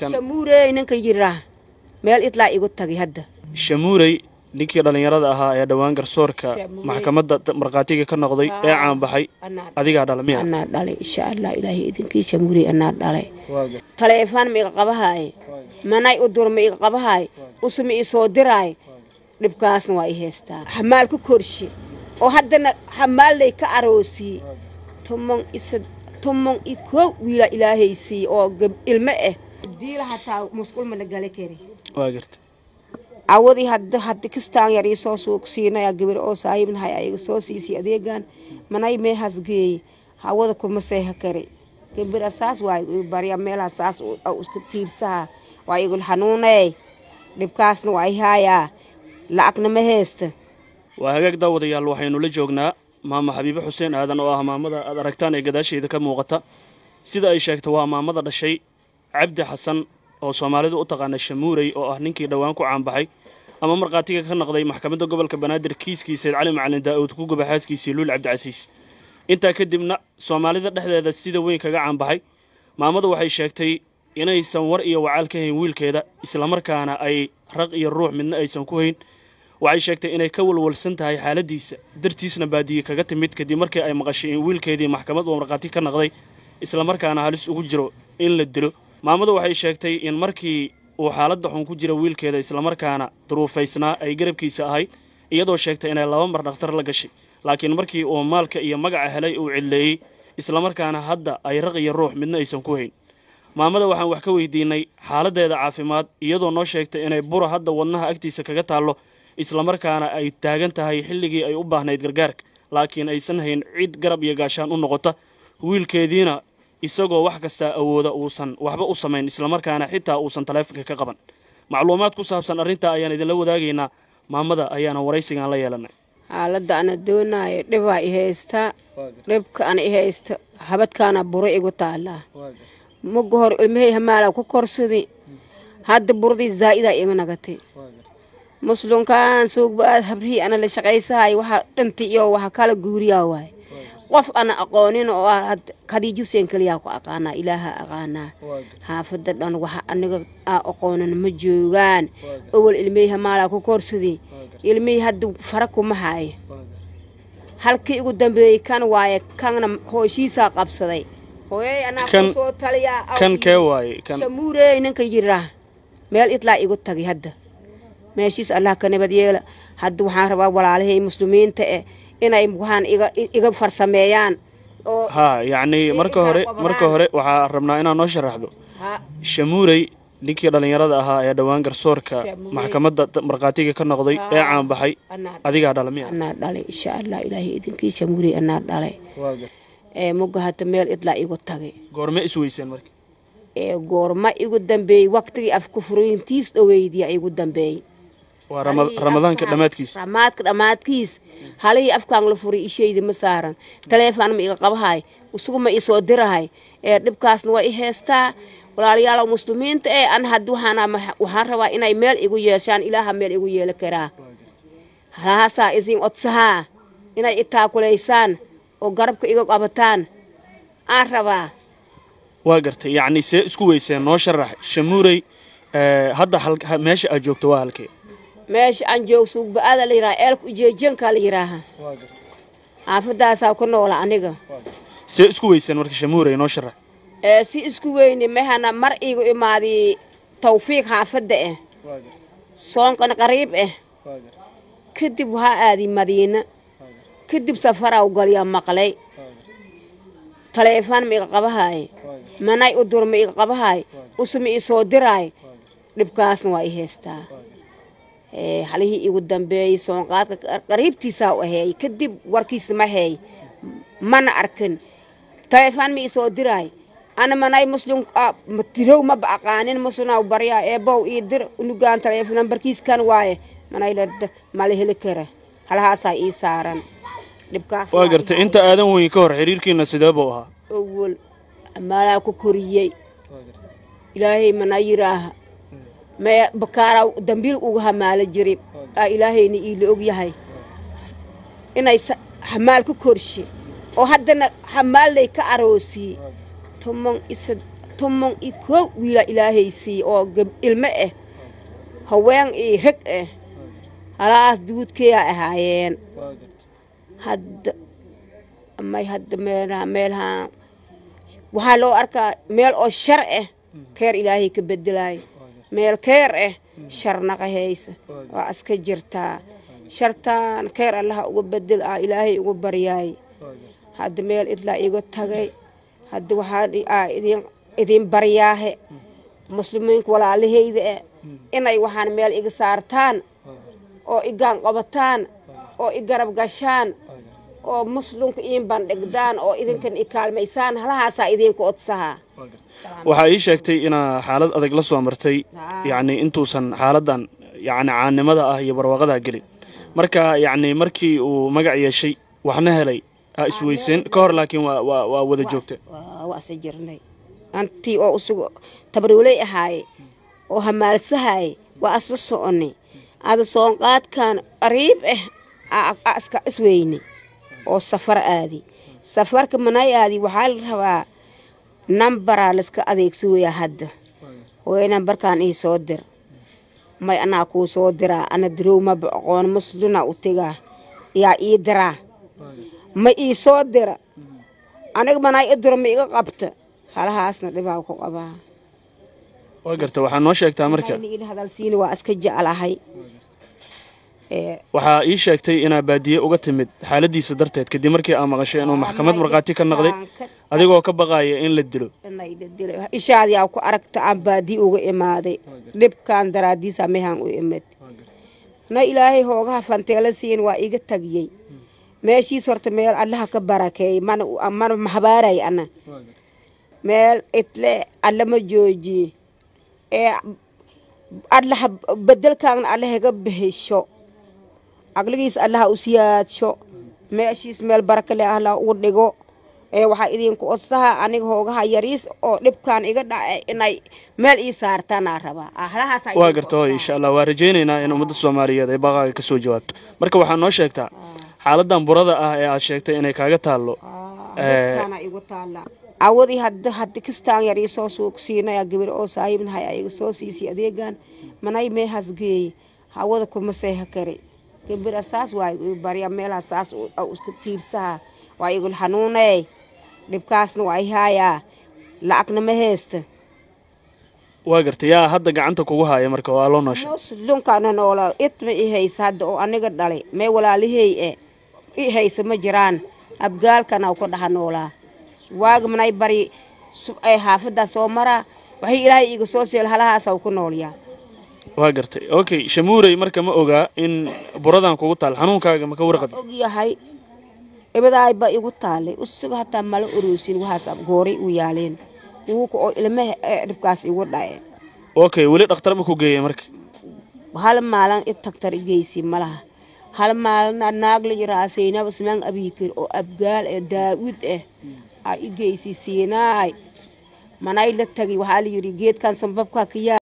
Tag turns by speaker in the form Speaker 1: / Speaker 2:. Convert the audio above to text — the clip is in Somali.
Speaker 1: shamuurey ninka yiraa meel idlaa igu tagay hadda
Speaker 2: shamuurey ninkii dhallinyarada ahaa ee dhowaan garsoorka maxkamadda markhaatiga ka noqday ee caanbaxay adigaa dhala miya
Speaker 1: anaa dhalay insha allah ilaahay idinkii shamuurey anaa dhalay taleefan ma iga qabahaay manay u dur ma iga qabahaay usuma ii soo diraay dhibkaasna waa i heystaa xamaal ku korshe oo haddana xamaallay ka aroosii tomontommon i koo wiila ilaahay siiye oo ilmo ah eh haddii la hataa musqul ma la hadi kistaan yar soo suuqsiinaya gabar oo saahiibnahay ayaga soo siisay adeegan manay meehaas geeyey hawada kuma seeha kare gabira saas waa barya meelaha saas iska tiirsaha waa igul xanuunee dhibkaasna waa ihaayaa agna ma
Speaker 2: heesta waa hagaag daawadayaal waxaynu la joognaa maama xabiibe xuseen aadan oo ah maamada aad aragtaan ee gadaasheeda ka muuqata sida ay sheegta waa maamada dhashay cabdi xasan oo soomaalidu u taqaana shamuurey oo ah ninkii dhowaan ku caanbaxay ama markhaatiga ka noqday maxkamadda gobolka banaadir kiiskii sayd cali macalin daa'uud ku guba xaaskiisii luul cabdicasiis intaa kadibna soomaalida dhexdeeda sida weyn kaga caanbaxay maamadu waxay sheegtay inaysan war iyo wacaal ka hayn wiilkeeda islamarkaana ay raq iyo ruux midna aysan ku hayn waxay sheegtay inay ka walwalsan tahay xaaladiisa dartiisna baadiye kaga timid kadib markii ay maqashay in wiilkeedii maxkamad uu markhaati ka noqday islamarkaana halis ugu jiro in la dilo maamadu waxay sheegtay in markii uu xaaladda xun ku jira wiilkeeda islamarkaana duruufaysnaa ay garabkiisa ahayd iyadoo sheegtay inay laba mar dhakhtar la gashay laakiin markii uu maalka iyo magaca helay uu cidleeyey islamarkaana hadda ay raq iyo ruux midna aysan ku hayn maamada waxaan wax ka weydiinnay xaaladeeda caafimaad iyadoo noo sheegtay inay bura hadda wadnaha agtiisa kaga taallo islamarkaana ay taagan tahay xilligii ay u baahnayd gargaarka laakiin aysan hayn cid garab iyo gaashaan u noqota wiilkeediina isagoo wax kastaa awooda uusan waxba u samayn islamarkaana xitaa uusan taleefonka ka qaban macluumaad ku saabsan arrintaa ayaan idinla wadaagaynaa maamada ayaana waraysigan la yeelanay
Speaker 1: xaaladda ana doonaayo dhibaa i haysta dhibka ana i haysta habadkaana buro igu taallaa maga hor ilmahey hamaala ku korsaday hadda buradii zaa'idaa iga nagatay muslunkaan suugba habrihii ana la shaqaysahay waxaa dhanti iyo waxa kala guuriyaa waaye qof ana aqoonin oo ah khadiijo huseen keliyaa ku aqaanaa ilaaha aqaanaa xaafada dhan waxa aniga aa aqoonan ma joogaan awal ilmeyha maalaa ku koorsaday ilmihii hadda fara kuma haayo halkii igu dambeeyey kan waaye kanna hooshiisaa qabsaday hooyey anaa soo
Speaker 2: taliyaaamuurey
Speaker 1: ninka yiraa meel idlaa igu tagay hadda meeshiis allah ka nabad hadda waxaan rabaa walaalahii muslimiinta eh inay mugahaan iga farsameeyaan
Speaker 2: ha yacnii marka hore marka hore waxaa rabnaa inaad noo sharaxdo shamuurey ninkii dhallinyarada ahaa ee dhowaan garsoorka maxkamadda markhaatiga ka noqday ee caanbaxay adigaa dhala mianadhalay insha allah
Speaker 1: ilaahay idinkii shamuurey anaa dhalay muga hata meel idlaa igu tagay
Speaker 2: goorma isweyseen marka
Speaker 1: goorma igu dambeeyey waktigii afkufuriintiis dhoweydiya igu dambeeyey
Speaker 2: waa ramaadka
Speaker 1: dhammaadkiis halihii afkaan la furay isheydi ma saaran taleefaan ma iga qabahay isugu ma isoo dirahay ee dhibkaasna waa i heestaa walaalayaal muslimiinta ee an had waxaan rabaa inay meel igu yeeshaan ilaaha meel igu yeeli karaa haasaa isin odsahaa inay itaakulaysaan oo garabka iga qabataan aan rabaa
Speaker 2: waa gartay yacnii see isku weyseen noo sharax shamuurey hadda meesha aad joogto waa halkee
Speaker 1: meesha aan joog suugba'aada la yidhaha eelka ujeejankaa la yidhaahaa xaafadaasaa ku noola aniga
Speaker 2: se isku weysan marka shamuura inoo shara
Speaker 1: si isku weyne mehana mar iigu imaaday tawfiiq xaafadda eh. ah soonqan qariib ah kadib waxaa aaday madiina kadib safaraa u galyaa maqlay taleefan ma iga qabahaay manay u dur ma iga qabahaay usma ii soo diraay dhibkaasna waa i heystaa Eh, halihii igu dambeeyey soonqaadka qariibtiisaa u aheey kadib warkiisa ma heey mana arkin taleefaan mi isoo diraay ana manay muslim dirow maba aqaanin muslinaa baryaa eebow ii dir unugaan taleef nambarkiiskan waaye mala heli kara halahaasaa ii saaran dhibkaaswaa gartay
Speaker 2: inta aadan weyn ka hor xiriirkiina sideebuu ahaa
Speaker 1: awol maalaa ku koriyey ilaahay mana yiraaha maya bakaara dambiil uga hamaalo jiri aa ilaahayna iila ogyahay inay hamaal ka korshe oo haddana hamaallay ka aroosii toman toman i koo wiila ilaahaysii oo ilmo ah eh. haween io rag ah eh. halaas duudkeeya ahaayeen hadda may hadda meelhaan waxaa loo arkaa meel oo shar ah keer ilaahay ka bedelaay meel keer ah eh, sharnaqa haysa waa iska jirtaa shartaan keer allaha ugu bedel aa ah ilaahay ugu baryaay haddi meel idlaa iga tagay haddi waxaan ah, idin baryaahe muslimiinku walaalahayda e inay waxaan meel iga saartaan oo i qobataan oo i garab gashaan oo muslimka iin bandhigdaan oo idinkan i kaalmaysaan halahaasaa idinku odsahaa
Speaker 2: waxaa ii sheegtay inaa xaalad adag la soo martay yacnii intuusan xaaladan yacni caanimada ah iyo barwaaqadaa gelin marka yacnii markii uu magac yeeshay waxna helay ha isweyseen ka hor laakiin waa wada joogte
Speaker 1: wase jirnay antii oo isugu tabriwley ahaaye oo hamaalsahaaye waa asla soconnay ada soonqaadkaan qariib ah eh, iska isweyne oo safar aadi safarka manay aadi waxaa la rabaa nambaraa laska adeegsa weyaa hadda hooye nambarkaan ii soo dir may anaa kuu soo diraa ana dirow maba aqoon masluna u tegaa yaa ii diraa ma ii soo dira aniga manay i dira ma iga qabta halahaasna dhibaa ku qabaa
Speaker 2: way garta waxaa noo sheegtaa marka
Speaker 1: hadalsiina waa iska jeclahay
Speaker 2: waxaa ii sheegtay inaa baadiye uga timid xaaladiisa darteed kadib markii aa maqashay inuu maxkamad markhaati ka noqday adigoo ka baqaya in la dilo
Speaker 1: ishaadyaa ku aragta aan baadiye uga imaaday dhibkaan daraadiisa mehaan u imid na ilaahay hoogaha fanteela siin waa iga tagiyey meeshiis horta meel allaha ka barakeey mana maxbaaray ana meel itle allama joojiye ee allaha bedelkaagna allahiga bihisho caqligiis allaha u siyaadsho meeshiis meel barakale allah u dhigo waxaa idinku odsaha aniga hoogaha yariis oo dhibkaan iga dhacay inay meel ii saartaanaa rabaawaa
Speaker 2: garta insha allah waa rajaynaynaa in ummadda soomaaliyeed ay baqaaga ka soo jawaabto marka waxaa noo sheegtaa xaaladan burada ah ee aad sheegtay inay kaaga taallo
Speaker 1: awadii hadi kistaan yarii soo suugsiinaya gabir oo saahiibnahay ayaga soo siisay adeegan manay meehas geeye hawada kuma seeha kari gabara saas waa barya meelaha saas iska tiirsaha waa igul xanuunee dhibkaasna waa i haayaa la-agna ma heysta
Speaker 2: waa garta yaa hadda gacanta kugu haaya marka waa loo
Speaker 1: nooshaydunkaana noola itma i haysa hadda oo aniga dhalay mee walaalihey e i eh, haysa ma jiraan abgaalkana ku dhaha noolaa waaga bari subcee xaafaddaa soo maraa waxay ilaahay iga soo seel halahaasa ku noolyaa
Speaker 2: waa gartay okay shamuurey marka ma ogaa in buradan kugu taal xanuunkaaga maka warqab
Speaker 1: ogyahay ibadaayba igu taalay usigo hataa mala oroosin waxaas gooray u yaaleen wuuka oo ilmaha e, dhibkaas igu dhace
Speaker 2: okay weli dhakhtar ma ku geeya marka
Speaker 1: hal maalin i tagtar malaha hal maalina naag la yiraa saynaab ismaan abiikir oo abgaal ah daawid ah eh, aa igeysi siinaay manay la tagay waxaa la yidhi geedkan sanbabkaa kayaa